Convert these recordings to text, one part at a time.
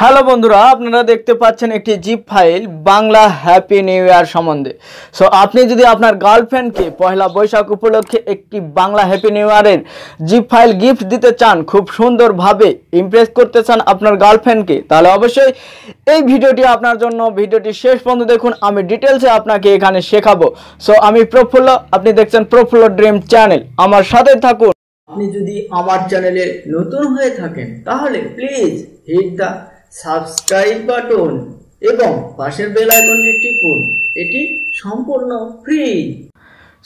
hello বন্ধুরা আপনারা দেখতে পাচ্ছেন একটি zip file Bangla happy new year সম্বন্ধে সো আপনি যদি আপনার গার্লফ্রেন্ডকে পয়লা বৈশাখ উপলক্ষে একটি বাংলা হ্যাপি নিউ ইয়ারের জিপ ফাইল গিফট দিতে চান খুব সুন্দরভাবে ইমপ্রেস করতে চান আপনার গার্লফ্রেন্ডকে তাহলে অবশ্যই এই ভিডিওটি আপনার জন্য ভিডিওটি শেষ পর্যন্ত দেখুন আমি ডিটেলসে আপনাকে এখানে শেখাবো সো আমি প্রফুল্ল আপনি দেখছেন প্রফুল্ল ড্রিম চ্যানেল আমার সাথে থাকুন আপনি যদি আমার চ্যানেলে নতুন হয়ে থাকেন তাহলে please hit the subscribe button এবং পাশের বেল আইকনটি টিপুন এটি সম্পূর্ণ ফ্রি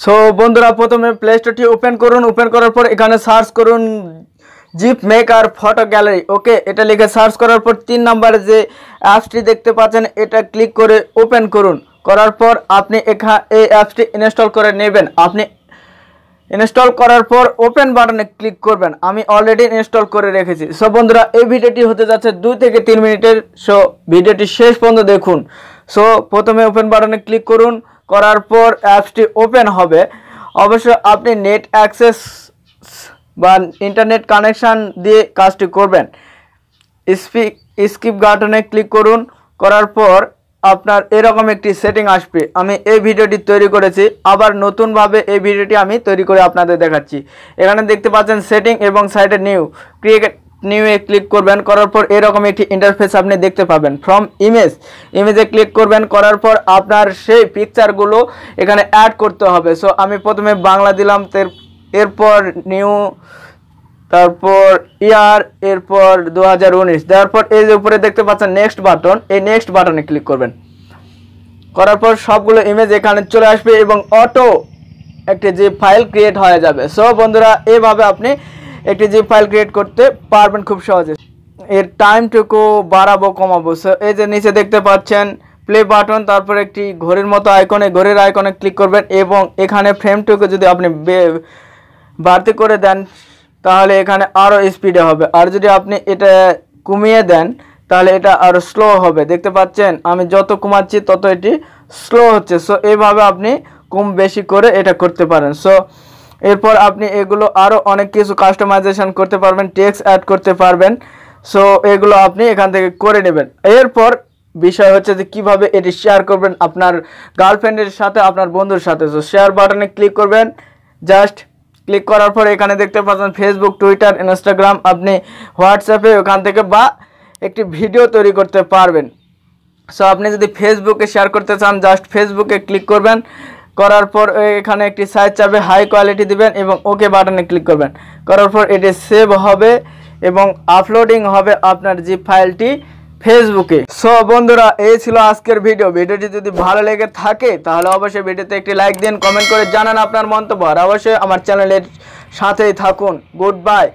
সো বন্ধুরা প্রথমে প্লে স্টোরটি ওপেন করুন ওপেন করার পর এখানে সার্চ করুন zip maker photo gallery okay এটা লিখে সার্চ করার পর তিন নাম্বারে যে অ্যাপসটি দেখতে পাচ্ছেন এটা ক্লিক করে ওপেন করুন করার পর আপনি এখা এই অ্যাপসটি ইনস্টল করে নেবেন আপনি ইনস্টল করার পর ওপেন বাটনে ক্লিক করবেন আমি অলরেডি ইনস্টল করে রেখেছি সো বন্ধুরা এই ভিডিওটি হতে যাচ্ছে দুই থেকে তিন মিনিটের সো ভিডিওটি শেষ পর্যন্ত দেখুন সো প্রথমে ওপেন বাটনে ক্লিক করুন করার পর অ্যাপসটি ওপেন হবে অবশ্য আপনি নেট অ্যাক্সেস বা ইন্টারনেট কানেকশান দিয়ে কাজটি করবেন স্পিক স্কিপ বাটনে ক্লিক করুন করার পর আপনার এরকম একটি সেটিং আসবে আমি এই ভিডিওটি তৈরি করেছি আবার নতুনভাবে এই ভিডিওটি আমি তৈরি করে আপনাদের দেখাচ্ছি এখানে দেখতে পাচ্ছেন সেটিং এবং সাইটে নিউ ক্রিয়েট নিউয়ে ক্লিক করবেন করার পর এরকম একটি ইন্টারফেস আপনি দেখতে পাবেন ফ্রম ইমেজ ইমেজে ক্লিক করবেন করার পর আপনার সেই পিকচারগুলো এখানে অ্যাড করতে হবে সো আমি প্রথমে বাংলা দিলাম এরপর নিউ তারপর ইয়ার এরপর দু হাজার উনিশ দেওয়ার পর এই যে উপরে দেখতে পাচ্ছেন নেক্সট বাটন এই নেক্সট বাটনে ক্লিক করবেন করার পর সবগুলো ইমেজ এখানে চলে আসবে এবং অটো একটি যে ফাইল ক্রিয়েট হয়ে যাবে সো বন্ধুরা এভাবে আপনি একটি জিপ ফাইল ক্রিয়েট করতে পারবেন খুব সহজে এর টাইমটুকু বাড়াবো কমাবো সো এই যে নিচে দেখতে পাচ্ছেন প্লে বাটন তারপর একটি ঘড়ির মতো আইকনে ঘড়ির আইকনে ক্লিক করবেন এবং এখানে ফ্রেমটুকু যদি আপনি বাড়তি করে দেন তাহলে এখানে আরও স্পিডে হবে আর যদি আপনি এটা কমিয়ে দেন তাহলে এটা আরও স্লো হবে দেখতে পাচ্ছেন আমি যত কমাচ্ছি তত এটি স্লো হচ্ছে সো এইভাবে আপনি কম বেশি করে এটা করতে পারেন সো এরপর আপনি এগুলো আরও অনেক কিছু কাস্টমাইজেশন করতে পারবেন টেক্স অ্যাড করতে পারবেন সো এগুলো আপনি এখান থেকে করে নেবেন এরপর বিষয় হচ্ছে যে কীভাবে এটি শেয়ার করবেন আপনার গার্লফ্রেন্ডের সাথে আপনার বন্ধুর সাথে সো শেয়ার বাটনে ক্লিক করবেন জাস্ট ক্লিক করার পরে এখানে দেখতে পাচ্ছেন ফেসবুক টুইটার ইনস্টাগ্রাম আপনি হোয়াটসঅ্যাপে ওখান থেকে বা একটি ভিডিও তৈরি করতে পারবেন সো আপনি যদি ফেসবুকে শেয়ার করতে চান জাস্ট ফেসবুকে ক্লিক করবেন করার পর এখানে একটি সাইজ চাপে হাই কোয়ালিটি দিবেন এবং ওকে বাটনে ক্লিক করবেন করার পর এটি সেভ হবে এবং আপলোডিং হবে আপনার যে ফাইলটি ফেসবুকে সো বন্ধুরা এই ছিল আজকের ভিডিও ভিডিওটি যদি ভালো লেগে থাকে তাহলে অবশ্যই ভিডিওতে একটি লাইক দিন কমেন্ট করে জানান আপনার মন্তব্য আর অবশ্যই আমার চ্যানেলের সাথেই থাকুন গুড বাই